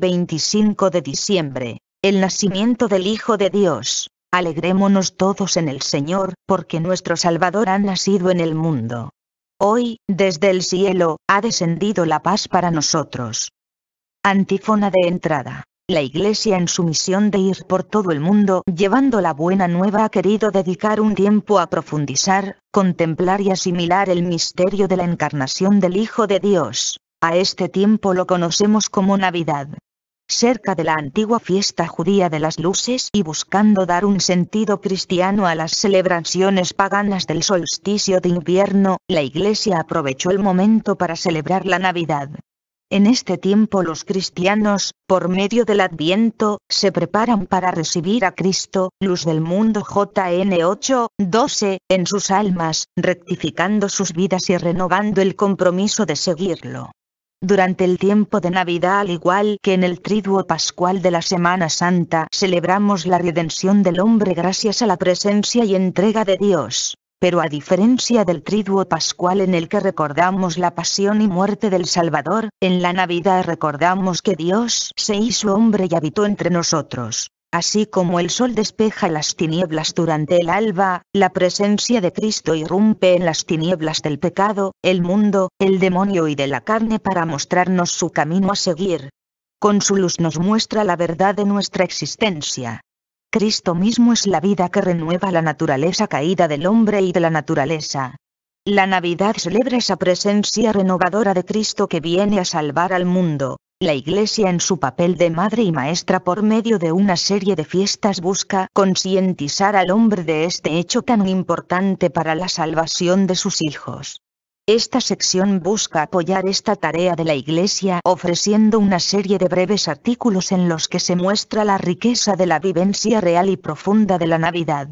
25 de diciembre, el nacimiento del Hijo de Dios. Alegrémonos todos en el Señor, porque nuestro Salvador ha nacido en el mundo. Hoy, desde el cielo, ha descendido la paz para nosotros. Antífona de entrada. La Iglesia en su misión de ir por todo el mundo llevando la buena nueva ha querido dedicar un tiempo a profundizar, contemplar y asimilar el misterio de la encarnación del Hijo de Dios. A este tiempo lo conocemos como Navidad. Cerca de la antigua fiesta judía de las luces y buscando dar un sentido cristiano a las celebraciones paganas del solsticio de invierno, la Iglesia aprovechó el momento para celebrar la Navidad. En este tiempo los cristianos, por medio del Adviento, se preparan para recibir a Cristo, luz del mundo JN 8, 12, en sus almas, rectificando sus vidas y renovando el compromiso de seguirlo. Durante el tiempo de Navidad, al igual que en el triduo pascual de la Semana Santa, celebramos la redención del hombre gracias a la presencia y entrega de Dios. Pero a diferencia del triduo pascual en el que recordamos la pasión y muerte del Salvador, en la Navidad recordamos que Dios se hizo hombre y habitó entre nosotros. Así como el sol despeja las tinieblas durante el alba, la presencia de Cristo irrumpe en las tinieblas del pecado, el mundo, el demonio y de la carne para mostrarnos su camino a seguir. Con su luz nos muestra la verdad de nuestra existencia. Cristo mismo es la vida que renueva la naturaleza caída del hombre y de la naturaleza. La Navidad celebra esa presencia renovadora de Cristo que viene a salvar al mundo. La Iglesia en su papel de madre y maestra por medio de una serie de fiestas busca concientizar al hombre de este hecho tan importante para la salvación de sus hijos. Esta sección busca apoyar esta tarea de la Iglesia ofreciendo una serie de breves artículos en los que se muestra la riqueza de la vivencia real y profunda de la Navidad.